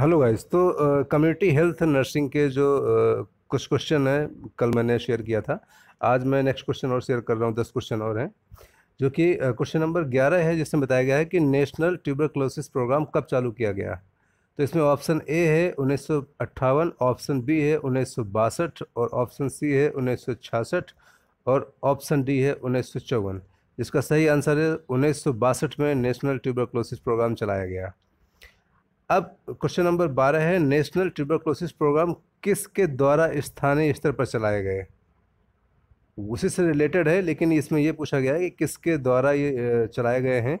hello guys तो community health nursing के जो uh, कुछ क्वेश्चन हैं कल मैंने शेयर किया था आज मैं नेक्स्ट क्वेश्चन और शेयर कर रहा हूँ दस क्वेश्चन और हैं जो कि क्वेश्चन नंबर ग्यारह है जिसमें बताया गया है कि नेशनल ट्यूबरक्लोसिस प्रोग्राम कब चालू किया गया तो इसमें ऑप्शन ए है उन्नीस ऑप्शन बी है उन्नीस और ऑप्शन सी है उन्नीस और ऑप्शन डी है उन्नीस जिसका सही आंसर है उन्नीस में नेशनल ट्यूबरक्लोसिस प्रोग्राम चलाया गया अब क्वेश्चन नंबर बारह है नेशनल ट्यूबरक्लोसिस प्रोग्राम किसके द्वारा स्थानीय स्तर पर चलाए गए उसी से रिलेटेड है लेकिन इसमें यह पूछा गया है कि किसके द्वारा ये चलाए गए हैं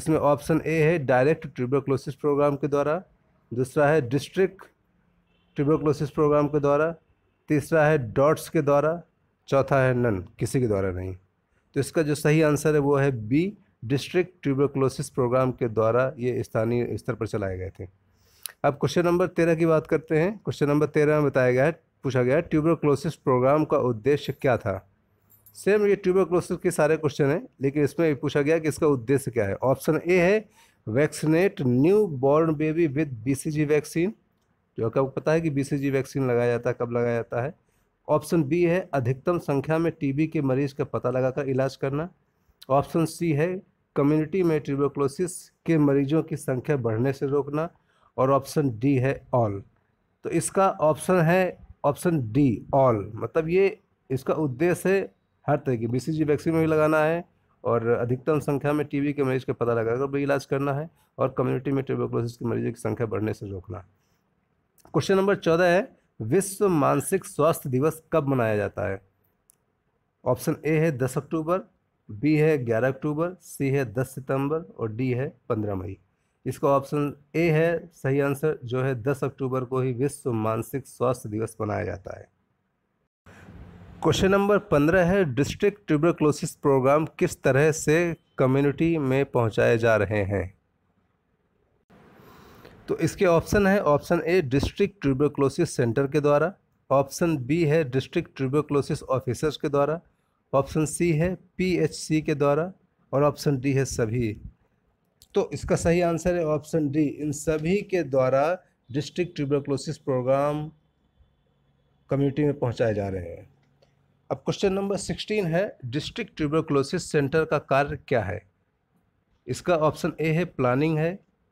इसमें ऑप्शन ए है डायरेक्ट ट्यूबरक्लोसिस प्रोग्राम के द्वारा दूसरा है डिस्ट्रिक्ट ट्यूबरक्लोसिस प्रोग्राम के द्वारा तीसरा है डॉट्स के द्वारा चौथा है नन किसी के द्वारा नहीं तो इसका जो सही आंसर है वो है बी डिस्ट्रिक्ट ट्यूबरकुलोसिस प्रोग्राम के द्वारा ये स्थानीय स्तर पर चलाए गए थे अब क्वेश्चन नंबर तेरह की बात करते हैं क्वेश्चन नंबर तेरह में बताया गया है पूछा गया है ट्यूबरकुलोसिस प्रोग्राम का उद्देश्य क्या था सेम ये ट्यूबरकुलोसिस के सारे क्वेश्चन हैं लेकिन इसमें पूछा गया कि इसका उद्देश्य क्या है ऑप्शन ए है vaccinate newborn baby with B vaccine जो आपको पता है कि बी वैक्सीन लगाया जाता है कब लगाया जाता है ऑप्शन बी है अधिकतम संख्या में टीबी के मरीज का पता लगाकर इलाज करना ऑप्शन सी है कम्युनिटी में ट्यूबरकुलोसिस के मरीजों की संख्या बढ़ने से रोकना और ऑप्शन डी है ऑल तो इसका ऑप्शन है ऑप्शन डी ऑल मतलब ये इसका उद्देश्य है हर तरह की बी वैक्सीन में भी लगाना है और अधिकतम संख्या में टीबी के मरीज का पता लगाकर भी इलाज करना है और कम्युनिटी में ट्यूबरकुलोसिस के मरीजों की संख्या बढ़ने से रोकना क्वेश्चन नंबर चौदह है विश्व मानसिक स्वास्थ्य दिवस कब मनाया जाता है ऑप्शन ए है दस अक्टूबर बी है 11 अक्टूबर सी है 10 सितंबर और डी है 15 मई इसका ऑप्शन ए है सही आंसर जो है 10 अक्टूबर को ही विश्व मानसिक स्वास्थ्य दिवस मनाया जाता है क्वेश्चन नंबर 15 है डिस्ट्रिक्ट ट्यूबरक्लोसिस प्रोग्राम किस तरह से कम्युनिटी में पहुंचाए जा रहे हैं तो इसके ऑप्शन है option A district tuberculosis centre के द्वारा ऑप्शन बी है डिस्ट्रिक्ट ट्यूबरक्लोसिस ऑफिसर्स के द्वारा ऑप्शन सी है पीएचसी के द्वारा और ऑप्शन डी है सभी तो इसका सही आंसर है ऑप्शन डी इन सभी के द्वारा डिस्ट्रिक्ट ट्यूबरक्लोसिस प्रोग्राम कम्युनिटी में पहुंचाए जा रहे हैं अब क्वेश्चन नंबर सिक्सटीन है डिस्ट्रिक्ट ट्यूबरक्लोसिस सेंटर का कार्य क्या है इसका ऑप्शन ए है प्लानिंग है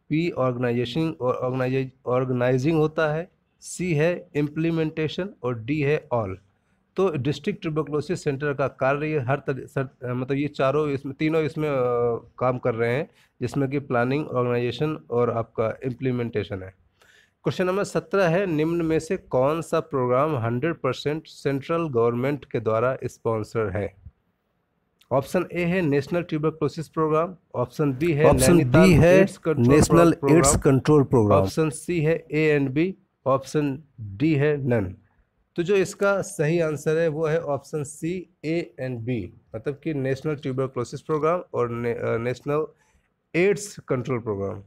पी ऑर्गेनाइजेशन और ऑर्गेनाइजिंग होता है सी है इम्प्लीमेंटेशन और डी है ऑल तो डिस्ट्रिक्ट ट्यूबरकुलोसिस सेंटर का कार्य हर तरी सर, मतलब ये चारों इसमें तीनों इसमें आ, काम कर रहे हैं जिसमें कि प्लानिंग ऑर्गेनाइजेशन और आपका इम्प्लीमेंटेशन है क्वेश्चन नंबर सत्रह है निम्न में से कौन सा programme hundred percent central government के द्वारा स्पॉन्सर है ऑप्शन ए है national tuberculosis programme option B है ऑप्शन बी है national AIDS control programme option C है A and B option D है नन तो जो इसका सही आंसर है वो है option C A and B मतलब कि नेशनल ट्यूबरक्लोसिस प्रोग्राम और ने, national AIDS control programme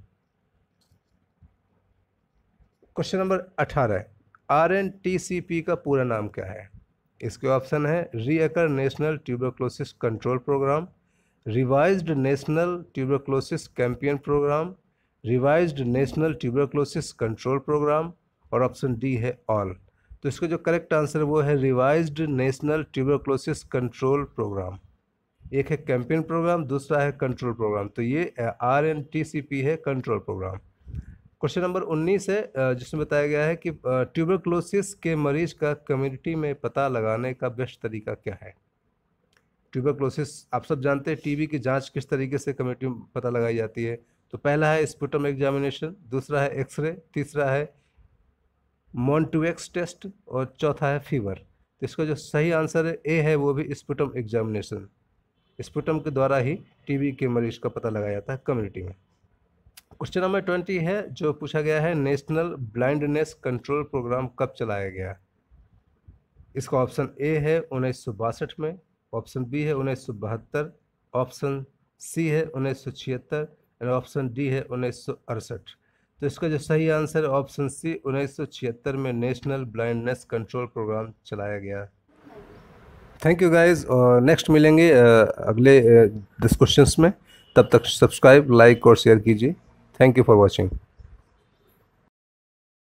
question number अठारह R N T C P का पूरा नाम क्या है इसके ऑप्शन है रीअकर national tuberculosis control programme revised national tuberculosis campaign programme revised national tuberculosis control programme और ऑप्शन डी है ऑल तो इसका जो करेक्ट आंसर वो है revised national tuberculosis control programme एक है कैंपेन प्रोग्राम दूसरा है कंट्रोल प्रोग्राम तो ये R N T C P है कंट्रोल प्रोग्राम क्वेश्चन नंबर उन्नीस है जिसमें बताया गया है कि ट्यूबरक्लोसिस के मरीज का कम्युनिटी में पता लगाने का बेस्ट तरीका क्या है ट्यूबरक्लोसिस आप सब जानते हैं टीबी की जांच किस तरीके से कम्युनिटी में पता लगाई जाती है तो पहला है स्पूटम एग्जामिनेशन दूसरा है एक्सरे तीसरा है मॉन्टुएक्स टेस्ट और चौथा है फीवर तो इसका जो सही आंसर है ए है वो भी स्पुटम एग्जामिनेशन स्पुटम के द्वारा ही टीबी के मरीज का पता लगाया जाता है कम्युनिटी में क्वेश्चन नंबर ट्वेंटी है जो पूछा गया है नेशनल ब्लाइंडनेस कंट्रोल प्रोग्राम कब चलाया गया इसका ऑप्शन ए है उन्नीस में ऑप्शन बी है उन्नीस ऑप्शन सी है उन्नीस एंड ऑप्शन डी है उन्नीस सौ तो इसका जो सही आंसर ऑप्शन सी उन्नीस में नेशनल ब्लाइंडनेस कंट्रोल प्रोग्राम चलाया गया थैंक यू गाइज और नेक्स्ट मिलेंगे अगले डिस्कशंस में तब तक सब्सक्राइब लाइक और शेयर कीजिए थैंक यू फॉर वॉचिंग